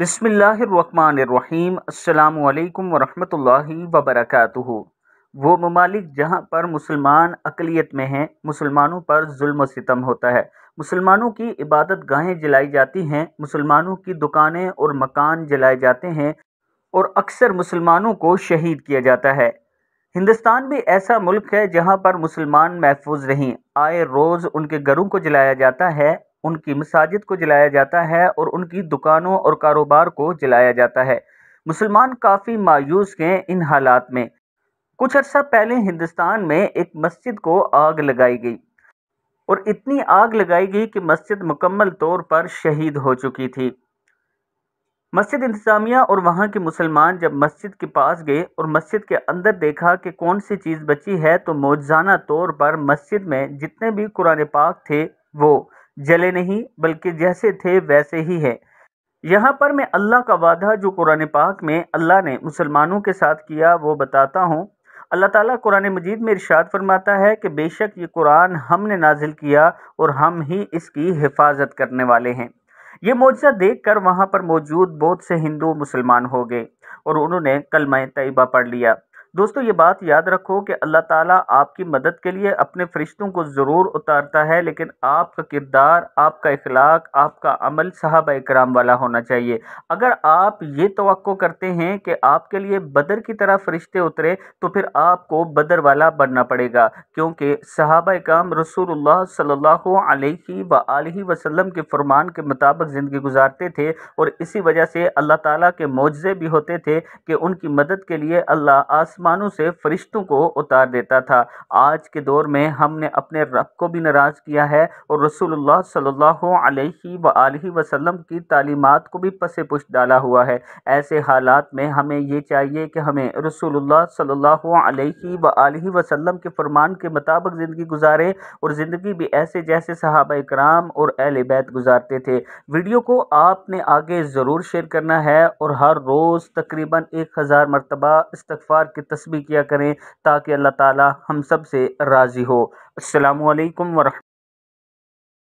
बसमीम् अल्लाम वरहमतुल्लाहि वबरकातुहु वो ममालिक जहाँ पर मुसलमान अकलीत में हैं मुसलमानों पर जुल्म सितम होता है मुसलमानों की इबादत गाहें जलाई जाती हैं मुसलमानों की दुकानें और मकान जलाए जाते हैं और अक्सर मुसलमानों को शहीद किया जाता है हिंदुस्तान भी ऐसा मुल्क है जहाँ पर मुसलमान महफूज नहीं आए रोज़ उनके घरों को जलाया जाता है उनकी मसाजिद को जलाया जाता है और उनकी दुकानों और कारोबार को जलाया जाता है मुसलमान काफ़ी मायूस हैं इन हालात में कुछ अर्सा पहले हिंदुस्तान में एक मस्जिद को आग लगाई गई और इतनी आग लगाई गई कि मस्जिद मुकम्मल तौर पर शहीद हो चुकी थी मस्जिद इंतज़ामिया और वहाँ के मुसलमान जब मस्जिद के पास गए और मस्जिद के अंदर देखा कि कौन सी चीज़ बची है तो मौजाना तौर पर मस्जिद में जितने भी कुरान पाक थे वो जले नहीं बल्कि जैसे थे वैसे ही है यहाँ पर मैं अल्लाह का वादा जो कुरान पाक में अल्लाह ने मुसलमानों के साथ किया वो बताता हूँ अल्लाह ताला कुरान मजीद में इरशाद फरमाता है कि बेशक ये कुरान हमने नाजिल किया और हम ही इसकी हिफाजत करने वाले हैं ये मुआवजा देख कर वहाँ पर मौजूद बहुत से हिंदू मुसलमान हो गए और उन्होंने कलमा तयबा पढ़ लिया दोस्तों ये बात याद रखो कि अल्लाह ताला आपकी मदद के लिए अपने फरिश्तों को ज़रूर उतारता है लेकिन आपका किरदार आपका इखलाक आपका अमल साहब कराम वाला होना चाहिए अगर आप ये तो करते हैं कि आपके लिए बदर की तरह फरिश्ते उतरे तो फिर आपको बदर वाला बनना पड़ेगा क्योंकि साहब कराम रसूल सल्ला वसलम के फरमान के मुताबिक ज़िंदगी गुजारते थे और इसी वजह से अल्लाह ताली के मुआजे भी होते थे कि उनकी मदद के लिए अल्लाह आस आसमानों से फरिश्तों को उतार देता था आज के दौर में हमने अपने रब को भी नाराज़ किया है और रसूलुल्लाह सल्लल्लाहु अलैहि वसल्लम वसल्लम की तालीमात को भी पसे पुश डाला हुआ है ऐसे हालात में हमें ये चाहिए कि हमें रसूलुल्लाह सल्लल्लाहु अलैहि वसल्लम के फरमान के मुताबिक ज़िंदगी गुजारे और ज़िंदगी भी ऐसे जैसे सहाबा कराम और अहल बैत गुजारते थे वीडियो को आपने आगे ज़रूर शेयर करना है और हर रोज़ तकरीबन एक हज़ार मरतबा इस्तफ़ार की तस्बी किया करें ताकि अल्लाह ताला हम सब से राज़ी हो अस्सलाम वालेकुम वरह